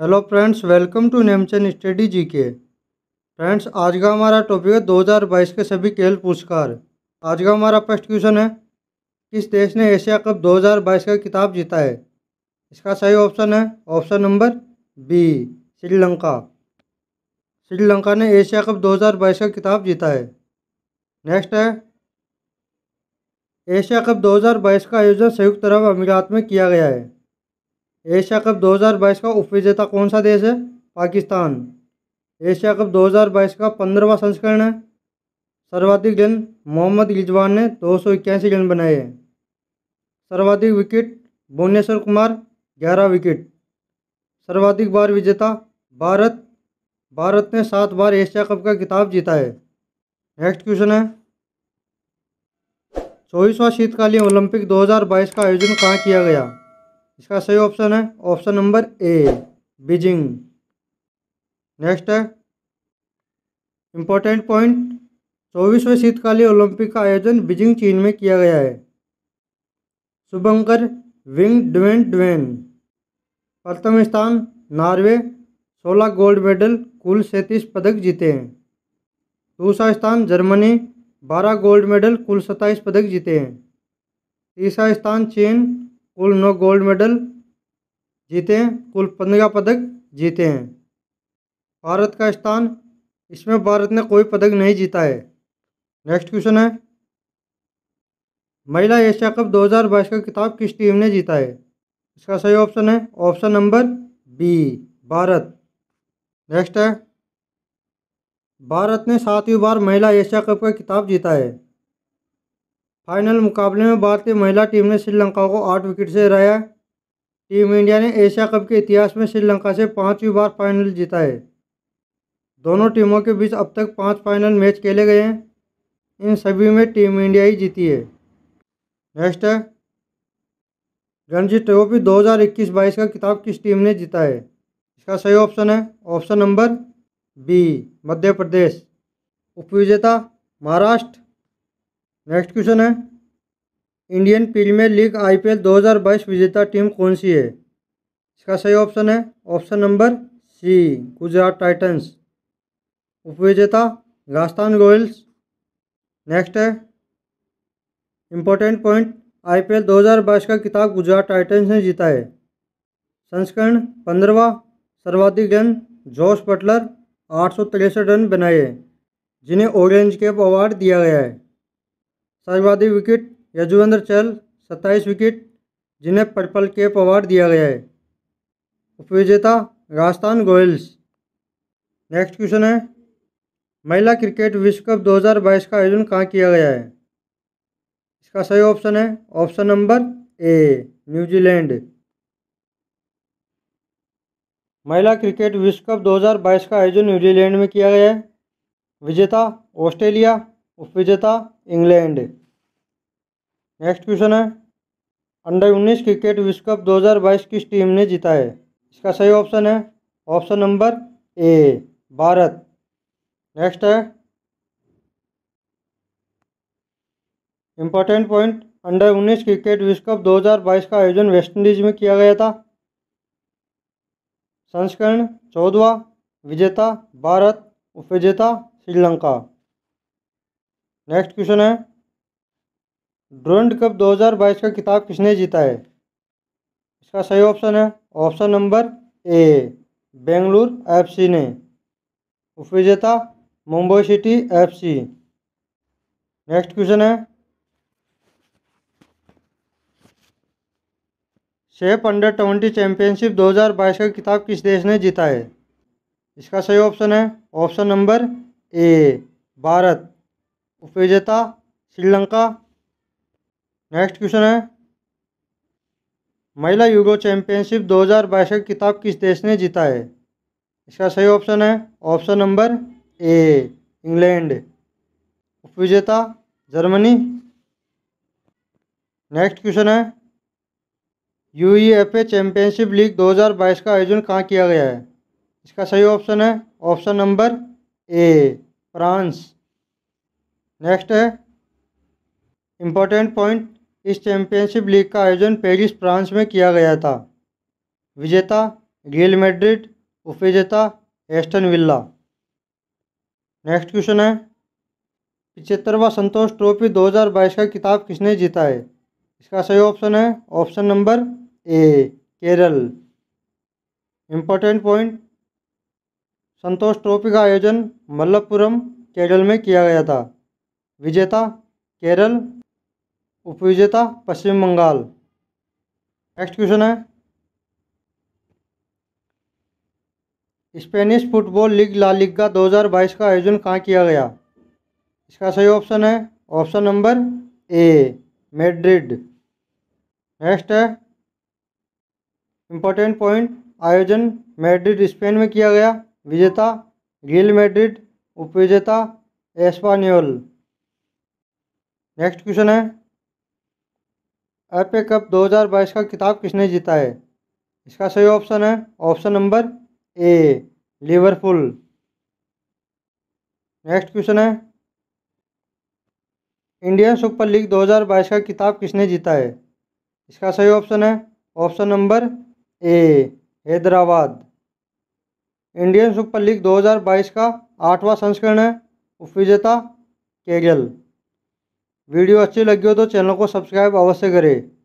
hello friends welcome to Nemchand study G K friends आज का हमारा टॉपिक है 2022 के सभी खेल पुरस्कार आज का हमारा फर्स्ट क्वेश्चन है किस देश ने एशिया कप 2022 का किताब जीता है इसका सही ऑप्शन है option number B Sri Lanka Sri Lanka ने एशिया कप 2022 का किताब जीता है नेक्स्ट है एशिया कप दो का आयोजन संयुक्त अरब अमीरात में किया गया है एशिया कप 2022 का उप विजेता कौन सा देश है पाकिस्तान एशिया कप 2022 का पंद्रहवा संस्करण है सर्वाधिक रन मोहम्मद रिजवान ने दो सौ इक्यासी रन बनाए सर्वाधिक विकेट भुवनेश्वर कुमार ग्यारह विकेट सर्वाधिक बार विजेता भारत भारत ने सात बार एशिया कप का खिताब जीता है नेक्स्ट क्वेश्चन है चौबीसवा शीतकालीन ओलंपिक 2022 का आयोजन कहाँ किया गया इसका सही ऑप्शन है option number A Beijing next है इंपॉर्टेंट पॉइंट चौबीसवें शीतकालीन ओलंपिक का आयोजन बीजिंग चीन में किया गया है शुभंकर विंग ड्वेन ड्वेन प्रथम स्थान नॉर्वे 16 गोल्ड मेडल कुल सैंतीस पदक जीते हैं दूसरा स्थान जर्मनी 12 गोल्ड मेडल कुल सत्ताईस पदक जीते हैं तीसरा स्थान चीन कुल नौ गोल्ड मेडल जीते हैं कुल पंद्रह पदक जीते हैं भारत का स्थान इसमें भारत ने कोई पदक नहीं जीता है नेक्स्ट क्वेश्चन है महिला एशिया कप 2022 का खिताब किस टीम ने जीता है इसका सही ऑप्शन है option number B Bharat next है भारत ने सातवीं बार महिला एशिया कप का खिताब जीता है फाइनल मुकाबले में भारतीय महिला टीम ने श्रीलंका को आठ विकेट से हराया टीम इंडिया ने एशिया कप के इतिहास में श्रीलंका से पाँचवीं बार फाइनल जीता है दोनों टीमों के बीच अब तक पाँच फाइनल मैच खेले गए हैं इन सभी में टीम इंडिया ही जीती है नेक्स्ट है रणजी ट्रॉफी 2021-22 का किताब किस टीम ने जीता है इसका सही ऑप्शन है option number B Madhya Pradesh उपविजेता महाराष्ट्र नेक्स्ट क्वेश्चन है इंडियन प्रीमियर लीग आईपीएल 2022 विजेता टीम कौन सी है इसका सही ऑप्शन है option number C Gujarat titans उपविजेता राजस्थान रॉयल्स नेक्स्ट है इम्पोर्टेंट पॉइंट आईपीएल 2022 का किताब गुजरात टाइटंस ने जीता है संस्करण पंद्रवा सर्वाधिक रन जोश बटलर आठ रन बनाए जिन्हें ऑरेंज कैप अवार्ड दिया गया है साहिबादी विकेट यजुवेंद्र चहल सत्ताईस विकेट जिन्हें पर्पल केप अवार्ड दिया गया है उपविजेता राजस्थान गोयल्स नेक्स्ट क्वेश्चन है महिला क्रिकेट विश्व कप 2022 का आयोजन कहाँ किया गया है इसका सही ऑप्शन है ऑप्शन नंबर ए न्यूजीलैंड महिला क्रिकेट विश्व कप 2022 का आयोजन न्यूजीलैंड में किया गया है विजेता ऑस्ट्रेलिया उपविजेता इंग्लैंड नेक्स्ट क्वेश्चन है अंडर 19 क्रिकेट विश्व कप 2022 किस टीम ने जीता है इसका सही ऑप्शन है option number A Bharat next है इम्पोर्टेंट पॉइंट अंडर 19 क्रिकेट विश्व कप 2022 का आयोजन वेस्टइंडीज में किया गया था संस्करण चौदवा विजेता भारत उपविजेता श्रीलंका नेक्स्ट क्वेश्चन है ड्रोन्ड कप 2022 का किताब किसने जीता है इसका सही ऑप्शन है option number A Bengaluru FC ने उपविजेता Mumbai city FC next question है शेप अंडर ट्वेंटी चैंपियनशिप 2022 का किताब किस देश ने जीता है इसका सही ऑप्शन है ऑप्शन नंबर ए भारत उपेजता श्रीलंका नेक्स्ट क्वेश्चन है महिला युगो चैंपियनशिप दो हज़ार बाईस का किस देश ने जीता है इसका सही ऑप्शन है ऑप्शन नंबर ए इंग्लैंड उपविजेता जर्मनी नेक्स्ट क्वेश्चन है यूईएफए चैंपियनशिप लीग 2022 का आयोजन कहाँ किया गया है इसका सही ऑप्शन है option number A France next है इम्पोर्टेंट पॉइंट इस चैम्पियनशिप लीग का आयोजन पेरिस फ्रांस में किया गया था विजेता रियल मेड्रिड उपविजेता एस्टन विल्ला नेक्स्ट क्वेश्चन है पिछहत्तरवा संतोष ट्रॉफी 2022 का किताब किसने जीता है इसका सही ऑप्शन है option number A Kerala important point Santosh trophy का आयोजन मल्लपुरम केरल में किया गया था विजेता केरल उपविजेता पश्चिम बंगाल नेक्स्ट क्वेश्चन है स्पेनिश फुटबॉल लीग ला का 2022 का आयोजन कहाँ किया गया इसका सही ऑप्शन है option number A Madrid next है इम्पोर्टेंट पॉइंट आयोजन मेड्रिड स्पेन में किया गया विजेता रियल मेड्रिड उपविजेता एस्पानियोल नेक्स्ट क्वेश्चन है एफ कप 2022 का किताब किसने जीता है इसका सही ऑप्शन है option number A Liverpool next question है इंडियन सुपर लीग 2022 का किताब किसने जीता है इसका सही ऑप्शन है option number A Hyderabad Indian super league 2022 का आठवां संस्करण है उपविजेता केगल वीडियो अच्छी लगी हो तो चैनल को सब्सक्राइब अवश्य करें